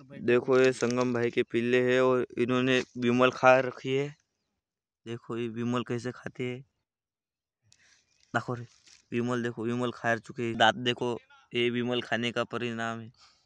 देखो ये संगम भाई के पिल्ले है और इन्होंने विमल खा रखी है देखो ये विमल कैसे खाते है देखो विमल देखो विमल खा चुके दांत देखो ये विमल खाने का परिणाम है